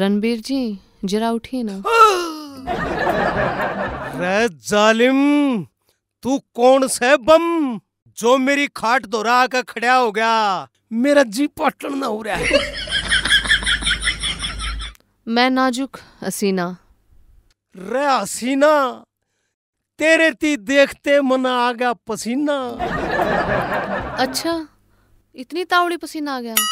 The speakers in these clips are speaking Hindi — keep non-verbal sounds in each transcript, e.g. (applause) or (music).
रणबीर जी जरा उठिए ना रे जालिम तू कौन से बम जो मेरी खाट दोहरा कर खड़ा हो गया मेरा जी पटन ना हो रहा है मैं नाजुक हसीना रे हसीना तेरे ती देखते मन आ गया पसीना अच्छा इतनी तावड़ी पसीना आ गया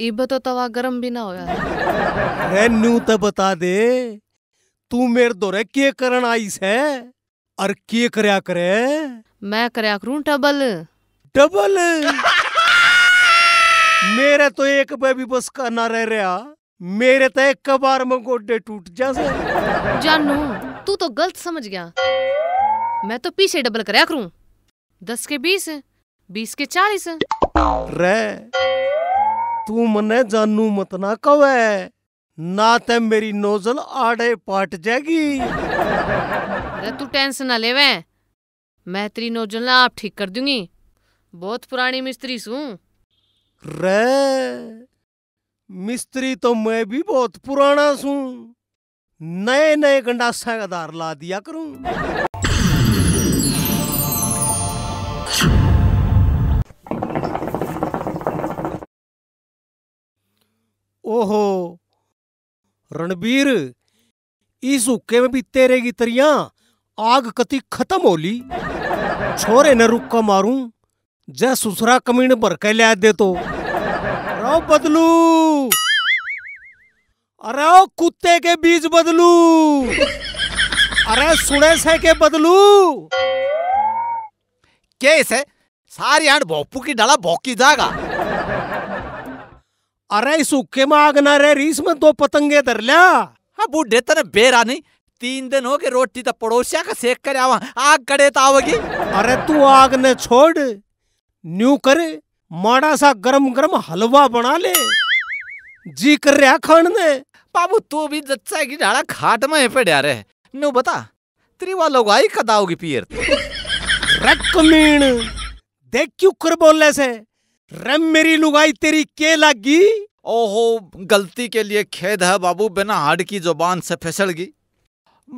इब तो तवा गरम भी ना होया अरे न्यू तो बता दे तू मेरे दोरे के करण आई से और के करया करे मैं करया करू डबल डबल मेरे तो एक बेबी बस का ना रह रहा मेरे तो एक बार में गोडे टूट जासे जानू तू तो गलत समझ गया मैं तो पीछे डबल करया करूं दस के बीस बीस के चालीस रे तू मने जानू मत ना कवे ना ते मेरी नोजल आड़े पाट जाएगी अरे तू टेंशन ना लेवे मैं तेरी नोजल ना आप ठीक कर दूंगी बहुत पुरानी मिस्त्री सू रे मिस्त्री तो मैं भी बहुत पुराना सू नए नए गंडासा का दार ला दिया करूं ओहो रणबीर इस हुक्के में भी तेरे की तरिया आग कति खत्म होली छोरे ने रुक्का मारू जै सुसरा कमीन भर के लिया दे तो राव बदलू अरे ओ कुत्ते के बीज बदलू अरे सुने से के बदलू कैसे सारी आठ भोपू की डाला भौकी जागा अरे सुखे में आग रे रीस में दो पतंगे धर लिया हाँ बूढ़े तेरे बेरा नहीं तीन दिन हो गए रोटी तो पड़ोसिया का सेक कर आवा आग कड़े तो आवगी अरे तू आग ने छोड़ न्यू कर माड़ा सा गरम गरम हलवा बना ले जी कर रहा खान ने बाबू तू भी जच्चा की झाड़ा खाट में पड़े रे न्यू बता तेरी वा लोग आई कदाओगी पियर रकमीण देख क्यों कर बोलने से रम मेरी लुगाई तेरी के लगी ओहो गलती के लिए खेद है बाबू बिना हाड की जुबान से फिसल गई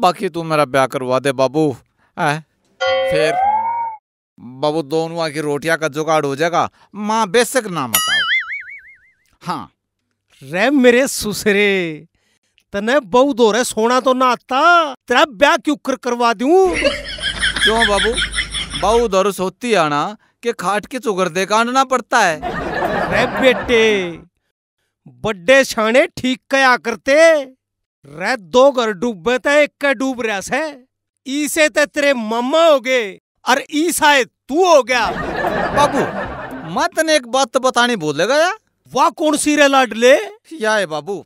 बाकी तू मेरा ब्याह करवा दे बाबू है फिर बाबू दोनों की रोटियां का जुगाड़ हो जाएगा माँ बेशक ना बताओ हाँ रे मेरे सुसरे तने बहु दो रे सोना तो ना आता तेरा ब्याह क्यों कर करवा दू क्यों बाबू बहु दरस होती आना कि खाट के चुगर दे आना पड़ता है रे बेटे बड़े छाने ठीक कया करते रे दो घर डूबे ते एक का डूब रहा है ईसे ते तेरे मामा हो गए और ईसा है तू हो गया बाबू मैं तने एक बात तो बतानी बोलेगा यार वाह कौन सी रे लाडले या है बाबू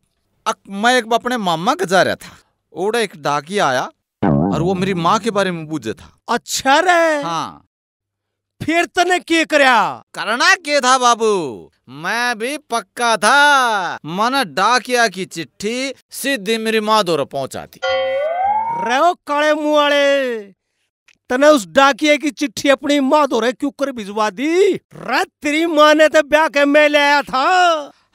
मैं एक अपने मामा के जा रहा था ओड़ा एक डाकिया आया और वो मेरी माँ के बारे में पूछे था अच्छा रे हाँ फिर तने के करया करना के था बाबू मैं भी पक्का था मन डाकिया की चिट्ठी सीधी मेरी माँ दो पहुंचाती रहो काले मुआले तने उस डाकिया की चिट्ठी अपनी माँ दो क्यों कर भिजवा दी रे तेरी माँ ने तो ब्याह के मैं ले आया था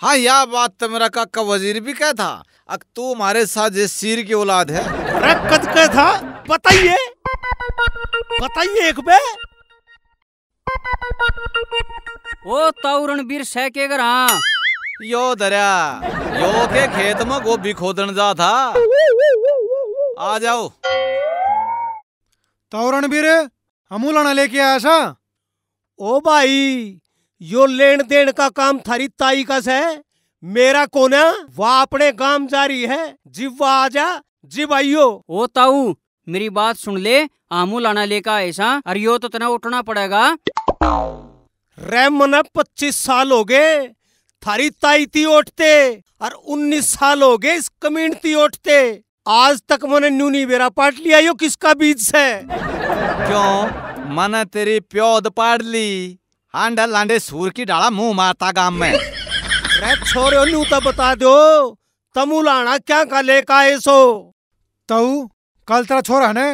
हाँ यह बात तो मेरा काका वजीर भी कह था अब तू हमारे साथ सिर की औलाद है कद कह था बताइए बताइए एक बे ओ रणबीर सह के घर हाँ यो दरिया यो के खेत में गोभी खोदन जा था आ जाओ तो रणबीर हमू लड़ा लेके आया सा ओ भाई यो लेन देन का काम थारी ताई का से मेरा कोना वह अपने काम जारी है जीव आ जा जीव आइयो ओ ताऊ मेरी बात सुन ले आमू लाना लेका ऐसा यो तो तना उठना पड़ेगा रे मना पच्चीस साल हो गए थारी ताई थी उठते और उन्नीस साल हो गए इस कमीन थी उठते आज तक मैंने न्यूनी बेरा पाट लिया यो किसका बीज है क्यों मैंने तेरी प्योद पाट ली हांडा लांडे सूर की डाला मुंह मारता गांव में रे छोरे न्यू तो बता दो तमू लाना क्या का लेका ऐसो तऊ कल तेरा छोरा ने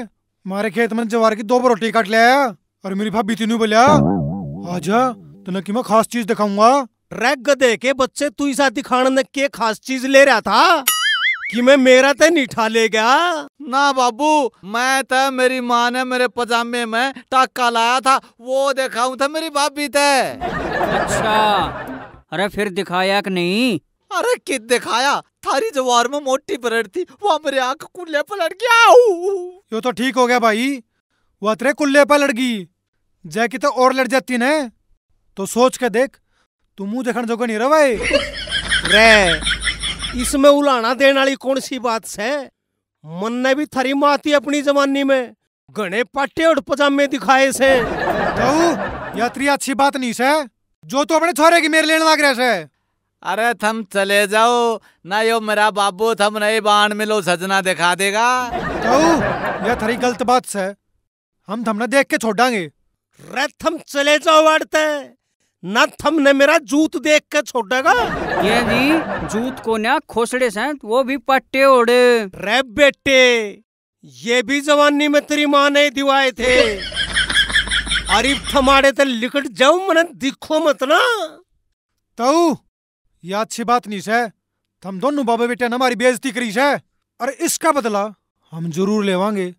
मारे खेत में जवार की दो रोटी काट लिया और मेरी भाभी तीनू बोलिया आजा तुम्हें कि मैं खास चीज दिखाऊंगा रैग दे के बच्चे तू इस दिखाने ने के खास चीज ले रहा था कि मैं मेरा तो नीठा ले गया ना बाबू मैं तो मेरी माँ ने मेरे पजामे में टाका लाया था वो दिखाऊ था मेरी भाभी ते अच्छा अरे फिर दिखाया कि नहीं अरे कित दिखाया थारी जवार में मोटी पलट थी वो मेरे आंख कुल्ले लड़ गया यो तो ठीक हो गया भाई वो तेरे कुल्ले लड़ गई की तो और लड़ जाती ना तो सोच के देख तू मुंह देखने जोगे नहीं रहे रे इसमें उलाना देने वाली कौन सी बात है मन ने भी थरी माती अपनी जमानी में घने पाटे और पजामे दिखाए से तो यात्री अच्छी बात नहीं से जो तू तो अपने छोरे की मेरे लेने लग रहे से अरे थम चले जाओ ना यो मेरा बाबू थम नहीं बाण मिलो सजना दिखा देगा ये थरी गलत बात से हम थमने देख के छोड़ांगे रे थम चले जाओ वाड़ते ना थम ने मेरा जूत देख के छोड़ेगा ये जी जूत को ना खोसड़े से वो भी पट्टे ओढ़े रे बेटे ये भी जवानी में तेरी माँ ने दिवाए थे अरे थमाड़े तो लिकट जाऊ मन दिखो मत ना तो, यह अच्छी बात नहीं है तुम तो दोनों बाबे बेटे ने हमारी बेइज्जती करी से और इसका बदला हम जरूर लेवांगे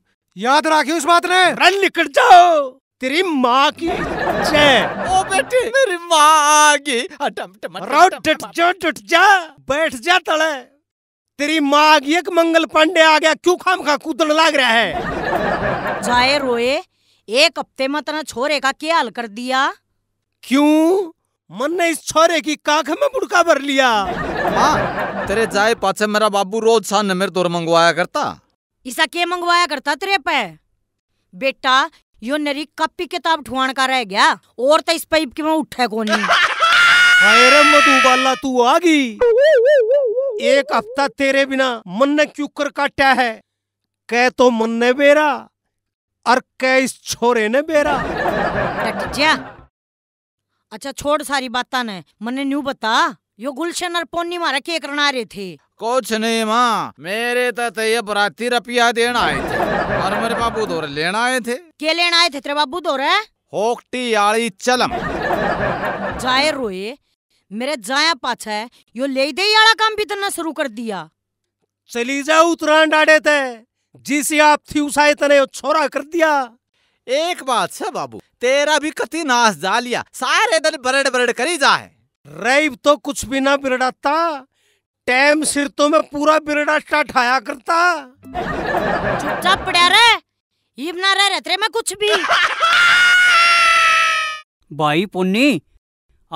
याद रखियो इस बात ने रन निकल जाओ तेरी माँ की जय ओ बेटे मेरी माँ आ गई जा टट जा बैठ जा तले तेरी माँ आ गई एक मंगल पांडे आ गया क्यों खाम खा कूदन लाग रहा है जाए रोए एक हफ्ते में तना छोरे का क्या हाल कर दिया क्यों मन ने इस छोरे की काख में बुड़का भर लिया आ, हाँ, तेरे जाए पाछे मेरा बाबू रोज शान मेरे तोर मंगवाया करता ईसा के मंगवाया करता तेरे पे बेटा यो नरी कपी किताब ठुआन का रह गया और तो इस पाइप की मैं उठे को नहीं मधु बाला तू आ गई एक हफ्ता तेरे बिना मन ने क्यों कर काटा है कह तो मन ने बेरा और कह इस छोरे ने बेरा जा अच्छा छोड़ सारी बात ने मने न्यू बता यो गुलशन और पोनी मारा के करना रहे थे कुछ नहीं माँ मेरे तो ये बराती रपिया देना आए थे और मेरे बाबू दो लेना आए थे के लेना आए थे तेरे बाबू दो रहे होकटी आली चलम जाए रोए मेरे जाया पाछा है यो ले दे याला काम भी तना शुरू कर दिया चली जाओ उतरान डाड़े थे जिसे आप थी उसाए तने छोरा कर दिया एक बात से बाबू तेरा भी कति नाश जा लिया सारे दिन बरड बरड करी जाए रईब तो कुछ भी ना बिरड़ाता टाइम सिर तो मैं पूरा बिरड़ा स्टार्ट आया करता चुपचाप पड़ा रे ये ना रह रहते मैं कुछ भी भाई पुन्नी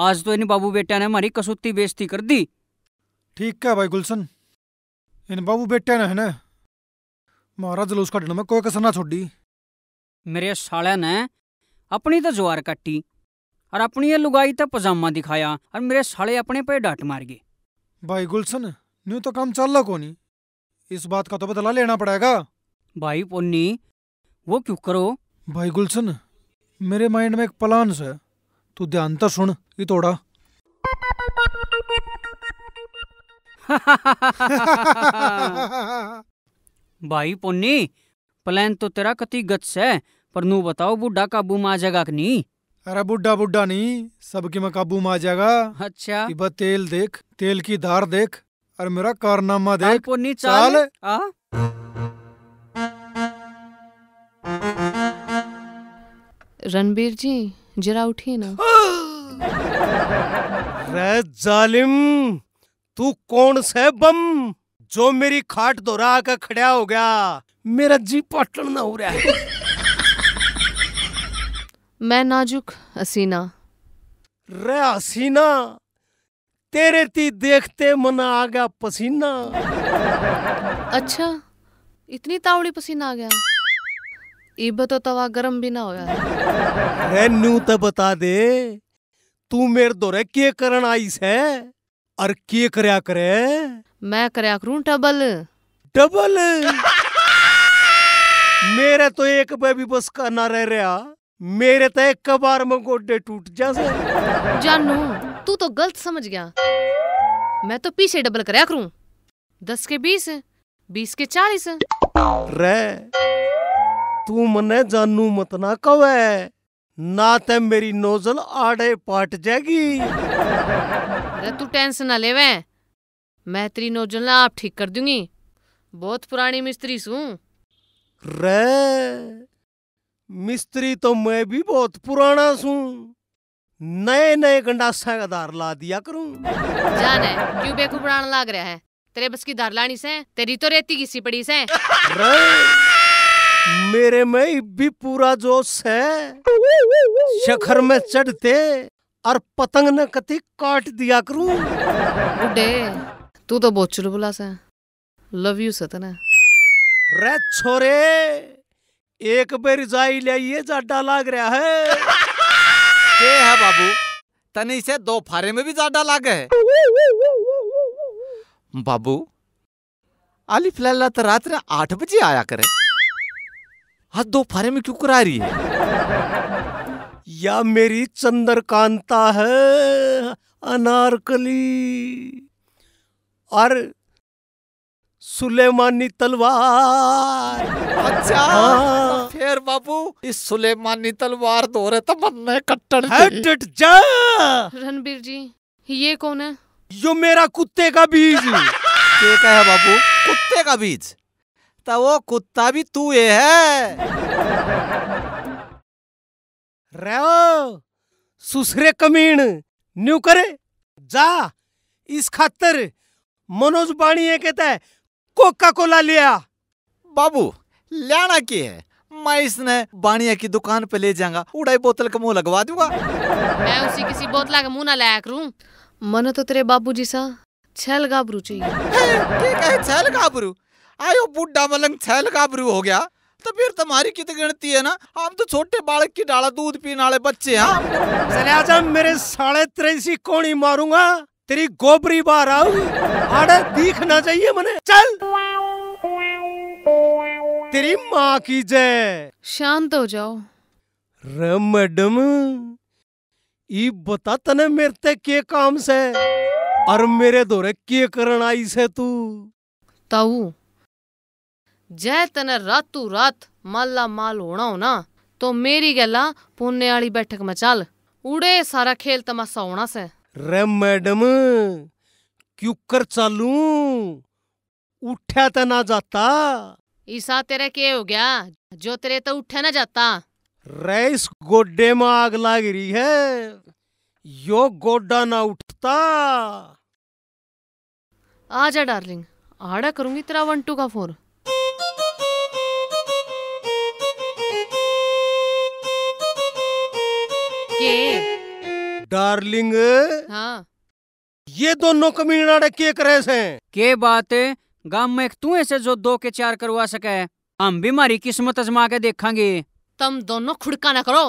आज तो इन बाबू बेटा ने हमारी कसूती बेइज्जती कर दी ठीक है भाई गुलशन इन बाबू बेटा ने है ना महाराज जलूस का में कोई कसर ना छोड़ी मेरे साल ने अपनी तो जुआर कट्टी और अपनी लुगाई तो पजामा दिखाया और मेरे साले अपने पे डांट मार गए भाई गुलशन न्यू तो काम चल रहा कोनी इस बात का तो बदला लेना पड़ेगा भाई पोन्नी वो क्यों करो भाई गुलशन मेरे माइंड में एक प्लान है तू ध्यान तो सुन ये थोड़ा (laughs) भाई पोन्नी प्लान तो तेरा कति गच है पर नू बताओ बुढ़ा काबू में आ जाएगा कि नहीं अरे बुढ़ा बुढ़ा नहीं सबके में काबू में आ जाएगा अच्छा इब तेल देख तेल की धार देख और मेरा कारनामा देख नहीं चाल आ रणबीर जी जरा उठिए ना (laughs) रे जालिम तू कौन से बम जो मेरी खाट दोहरा कर खड़ा हो गया मेरा जी पटन ना हो रहा है मैं नाजुक हसीना रे हसीना तेरे ती देखते मना आ गया पसीना अच्छा इतनी तावड़ी पसीना आ गया इब तो तवा गरम भी ना होया रे न्यू तो बता दे तू मेरे दोरे के करण आई है और के करया करे मैं करया करूं डबल डबल मेरे तो एक पे भी बस का ना रह रहा मेरे तय कबार में गोडे टूट जा जानू तू तो गलत समझ गया मैं तो पीछे डबल कराया करूं दस के बीस बीस के चालीस रे तू मने जानू मत ना कवे ना ते मेरी नोजल आड़े पाट जाएगी रे तू टेंशन ना लेवे मैं तेरी नोजल ना आप ठीक कर दूंगी बहुत पुरानी मिस्त्री सू रे मिस्त्री तो मैं भी बहुत पुराना सू नए नए गंडासा का दार ला दिया करूं जाने क्यों बेकूफ बनाने लाग रहा है तेरे बस की दार लानी से तेरी तो रेती की सी पड़ी से मेरे में भी पूरा जोश है शखर में चढ़ते और पतंग ने कति काट दिया करूं बुड्ढे तू तो बहुत चुलबुला सा लव यू सतना रे छोरे एक बेर जाई ये जाडा लाग रहा है (laughs) के है बाबू तने से दो फारे में भी जाडा लाग है बाबू आली फिलहाल तो रात ने आठ बजे आया करे हाँ दो फारे में क्यों करा रही है या मेरी चंद्रकांता है अनारकली और सुलेमानी तलवार अच्छा हाँ। मेर बाबू इस सुलेमानी तलवार दो दोरे तमन्ने तो कट्टड़ हट जा रणबीर जी ये कौन है यो मेरा कुत्ते का बीज (laughs) के का है बाबू कुत्ते का बीज तो वो कुत्ता भी तू ये है रो सुसरे कमीन न्यू करे जा इस खातर मनोज बाणी ये कहता कोका कोला लिया बाबू लेना की है मैं इसने बानिया की दुकान पे ले जाऊंगा उड़ाई बोतल का मुंह लगवा दूंगा मैं उसी किसी बोतला का मुंह ना लाया करूं मन तो तेरे बाबूजी सा छैल गाबरू चाहिए छैल गाबरू आयो बुढ़ा मलंग छैल गाबरू हो गया तो फिर तुम्हारी कितनी तो गिनती है ना आप तो छोटे बालक की डाला दूध पीने वाले बच्चे हैं चले आजा मेरे साढ़े त्रेसी कोणी मारूंगा तेरी गोबरी बार आऊ आड़े दिखना चाहिए मने चल तेरी माँ की जय शांत हो जाओ रे मैडम ई बता तने मेरे ते के काम से और मेरे दौरे के करण आई से तू ताऊ जय तने रातू रात माला माल होना हो ना तो मेरी गला पुणे वाली बैठक में चल उड़े सारा खेल तमाशा होना से रे मैडम क्यों कर चालू उठा तो ना जाता ईसा तेरे के हो गया जो तेरे तो उठे ना जाता रेस गोड्डे में आग लग रही है यो गोड्डा ना उठता आ जा डार्लिंग आड़ा करूंगी तेरा वन टू का फोर के डार्लिंग हाँ ये दोनों कमीना के करे से के बात है गांव में तू ऐसे जो दो के चार करवा सके हम भी मारी किस्मत अजमा के देखेंगे तुम दोनों खुड़का ना करो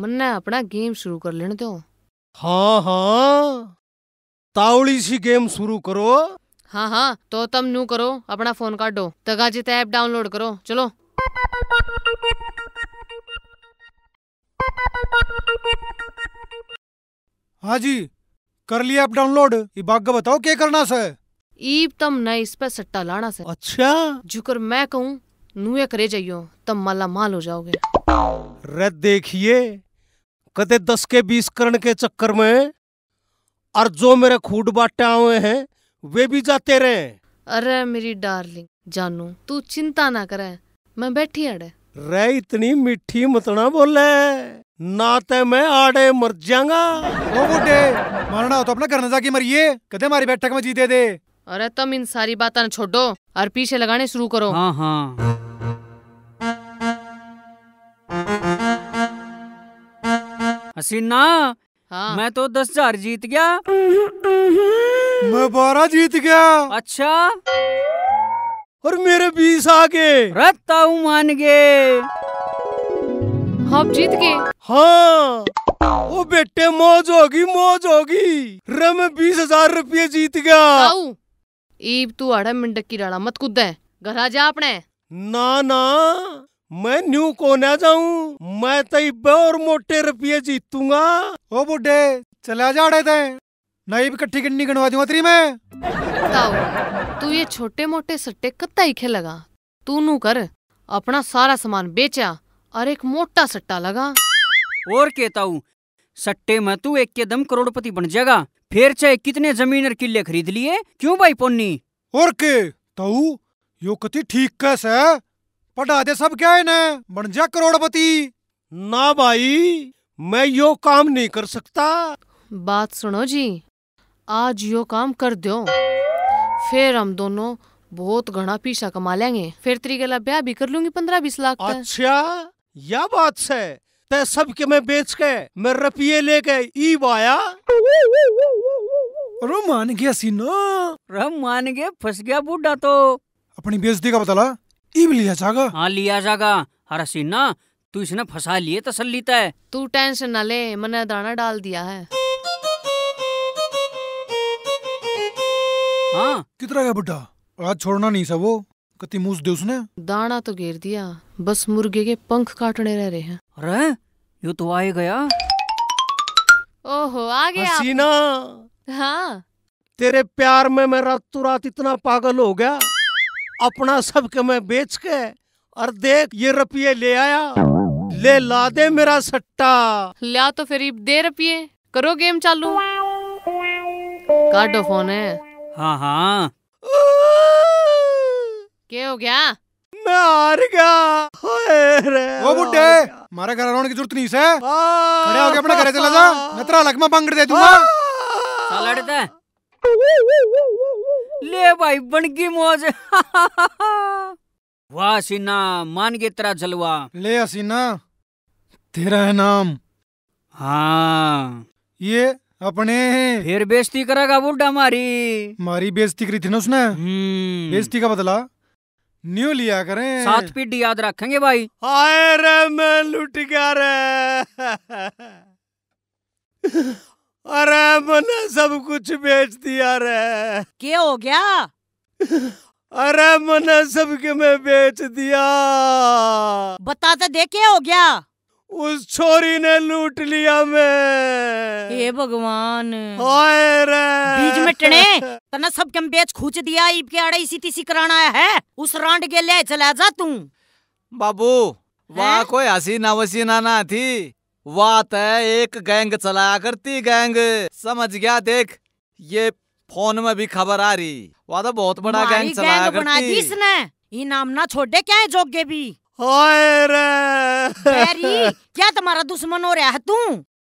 मन्ने अपना गेम शुरू कर लेने दो हाँ हाँ तावड़ी सी गेम शुरू करो हाँ हाँ तो तुम नू करो अपना फोन काटो तगाजित ऐप डाउनलोड करो चलो हाँ जी कर लिया ऐप डाउनलोड ये बाग बताओ क्या करना सर ईब तम न इस पे सट्टा लाना से अच्छा जुकर मैं कहूँ नुए करे जाइयो तब माला माल हो जाओगे रे देखिए कदे दस के बीस करण के चक्कर में और जो मेरे खूट बाटे हुए हैं वे भी जाते रहे अरे मेरी डार्लिंग जानू तू चिंता ना करे मैं बैठी अड़े रे इतनी मिठी मतना बोले ना ते मैं आड़े मर जाऊंगा वो बुड्ढे मरना हो तो अपना करना जाके मरिए कदे मारी बैठक में जीते दे अरे तुम इन सारी बातें छोड़ो और पीछे लगाने शुरू करो हाँ हाँ हसीना हाँ। मैं तो दस हजार जीत गया मैं बारह जीत गया अच्छा और मेरे बीस आ गए रखता हूँ मान गए हम जीत गए हाँ वो बेटे मौज होगी मौज होगी रे मैं बीस हजार रुपये जीत गया ईब तू अड़े मिनट की राड़ा मत कूद घर आ जा अपने ना ना मैं न्यू को ना जाऊं मैं तो और मोटे रुपये जीतूंगा ओ बुढ़े चला जा अड़े थे नहीं भी कट्ठी किन्नी गणवा दूंगा तेरी मैं तू ये छोटे मोटे सट्टे कत्ता ही खेलगा तू नू कर अपना सारा सामान बेचा और एक मोटा सट्टा लगा और कहता हूँ सट्टे में तू एक के दम करोड़पति बन जाएगा फिर चाहे कितने जमीन और किले खरीद लिए क्यों भाई पोन्नी और के तऊ यो कति ठीक कस है पढ़ा दे सब क्या है ना बन जा करोड़पति ना भाई मैं यो काम नहीं कर सकता बात सुनो जी आज यो काम कर दो फिर हम दोनों बहुत घना पीसा कमा लेंगे फिर तेरी गला ब्याह भी कर लूंगी पंद्रह बीस लाख अच्छा या बात है ते सब के मैं बेच के मैं रपिए लेके ई बाया अरे मान गया सीनो अरे मान गया फंस गया बूढ़ा तो अपनी बेइज्जती का बताला ई भी लिया जागा हाँ लिया जागा अरे सीना तू इसने फंसा लिए तसल्ली तय तू टेंशन ना ले मैंने दाना डाल दिया है हाँ कितना का बुढ़ा आज छोड़ना नहीं सब वो कति मूस दे उसने दाना तो घेर दिया बस मुर्गे के पंख काटने रह रहे हैं अरे यो तो आए गया ओहो आ गया हसीना हाँ तेरे प्यार में मैं रातों रात इतना पागल हो गया अपना सब के मैं बेच के और देख ये रुपये ले आया ले ला दे मेरा सट्टा ला तो फिर दे रुपये करो गेम चालू काटो फोन है हाँ हाँ क्या हो गया मैं हार गया हाय रे वो बुड्ढे मारे घर आने की जरूरत नहीं से खड़े होके अपने घर चला जा मैं तेरा अलग में पंगड़ दे दूंगा साला लड़ते ले भाई बन की मौज वाह सीना मान के तेरा जलवा ले हसीना तेरा है नाम हाँ ये अपने फिर बेइज्जती करेगा बुड्ढा मारी मारी बेइज्जती करी थी ना उसने बेइज्जती का बदला न्यू लिया करें सात पीढ़ी याद रखेंगे भाई आए रे मैं लुट गया रे अरे मैंने सब कुछ बेच दिया रे क्या हो गया अरे मैंने सब के मैं बेच दिया बता तो देखे हो गया उस छोरी ने लूट लिया मैं हे भगवान हाय रे बीच में टने तना सब कम बेच खूच दिया इब के आड़े इसी तीसी कराना आया है उस रांड के ले चला जा तू बाबू वहाँ कोई हसीना वसीना ना थी वात है एक गैंग चलाया करती गैंग समझ गया देख ये फोन में भी खबर आ रही वहाँ तो बहुत बड़ा गैंग चलाया गैंग करती इसने इनाम ना छोड़ दे क्या है जोगे भी हाय रे क्या तुम्हारा दुश्मन हो रहा है तू